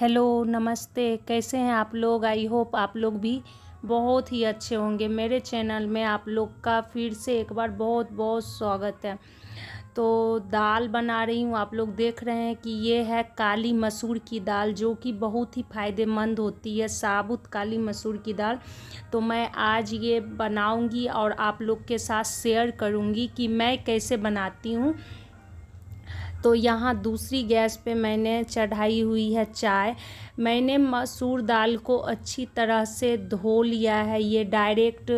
hello नमस्ते कैसे हैं आप लोग आई होप आप लोग भी बहुत ही अच्छे होंगे मेरे चैनल में आप लोग का फिर से एक बार बहुत बहुत स्वागत है तो दाल बना रही हूँ आप लोग देख रहे हैं कि ये है काली मसूर की दाल जो कि बहुत ही फ़ायदेमंद होती है साबुत काली मसूर की दाल तो मैं आज ये बनाऊँगी और आप लोग के साथ शेयर करूँगी कि मैं कैसे बनाती हूँ तो यहाँ दूसरी गैस पे मैंने चढ़ाई हुई है चाय मैंने मसूर दाल को अच्छी तरह से धो लिया है ये डायरेक्ट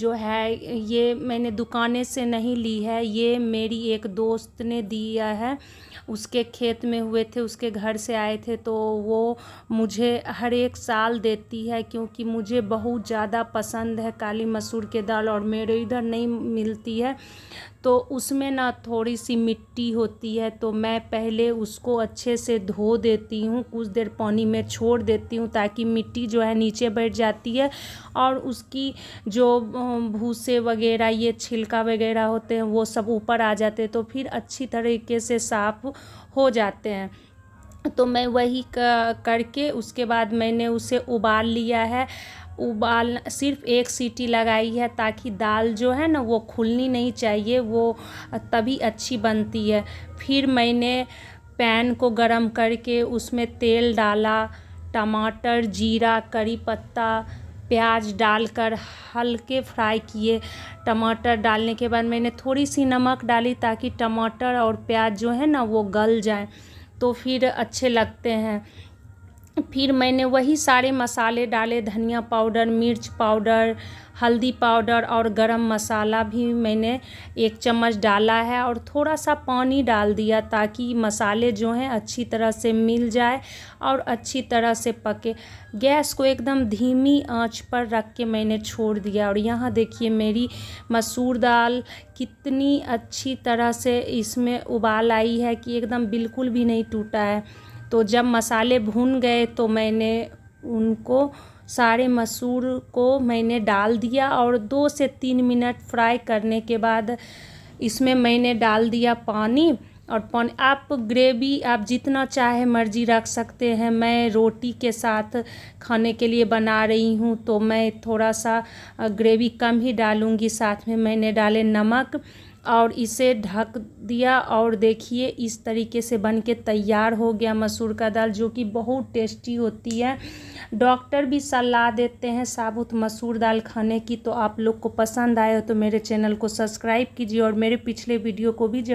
जो है ये मैंने दुकाने से नहीं ली है ये मेरी एक दोस्त ने दिया है उसके खेत में हुए थे उसके घर से आए थे तो वो मुझे हर एक साल देती है क्योंकि मुझे बहुत ज़्यादा पसंद है काली मसूर के दाल और मेरे इधर नहीं मिलती है तो उसमें ना थोड़ी सी मिट्टी होती है तो मैं पहले उसको अच्छे से धो देती हूँ कुछ देर पानी में छोड़ देती हूँ ताकि मिट्टी जो है नीचे बैठ जाती है और उसकी जो भूसे वगैरह ये छिलका वगैरह होते हैं वो सब ऊपर आ जाते हैं तो फिर अच्छी तरीके से साफ़ हो जाते हैं तो मैं वही करके उसके बाद मैंने उसे उबाल लिया है उबाल सिर्फ एक सीटी लगाई है ताकि दाल जो है ना वो खुलनी नहीं चाहिए वो तभी अच्छी बनती है फिर मैंने पैन को गरम करके उसमें तेल डाला टमाटर जीरा करी पत्ता प्याज डालकर हल्के फ्राई किए टमाटर डालने के बाद मैंने थोड़ी सी नमक डाली ताकि टमाटर और प्याज जो है ना वो गल जाए तो फिर अच्छे लगते हैं फिर मैंने वही सारे मसाले डाले धनिया पाउडर मिर्च पाउडर हल्दी पाउडर और गरम मसाला भी मैंने एक चम्मच डाला है और थोड़ा सा पानी डाल दिया ताकि मसाले जो हैं अच्छी तरह से मिल जाए और अच्छी तरह से पके गैस को एकदम धीमी आंच पर रख के मैंने छोड़ दिया और यहाँ देखिए मेरी मसूर दाल कितनी अच्छी तरह से इसमें उबाल आई है कि एकदम बिल्कुल भी नहीं टूटा है तो जब मसाले भून गए तो मैंने उनको सारे मसूर को मैंने डाल दिया और दो से तीन मिनट फ्राई करने के बाद इसमें मैंने डाल दिया पानी और पानी आप ग्रेवी आप जितना चाहे मर्जी रख सकते हैं मैं रोटी के साथ खाने के लिए बना रही हूँ तो मैं थोड़ा सा ग्रेवी कम ही डालूँगी साथ में मैंने डाले नमक और इसे ढक दिया और देखिए इस तरीके से बन के तैयार हो गया मसूर का दाल जो कि बहुत टेस्टी होती है डॉक्टर भी सलाह देते हैं साबुत मसूर दाल खाने की तो आप लोग को पसंद आए हो तो मेरे चैनल को सब्सक्राइब कीजिए और मेरे पिछले वीडियो को भी जरूर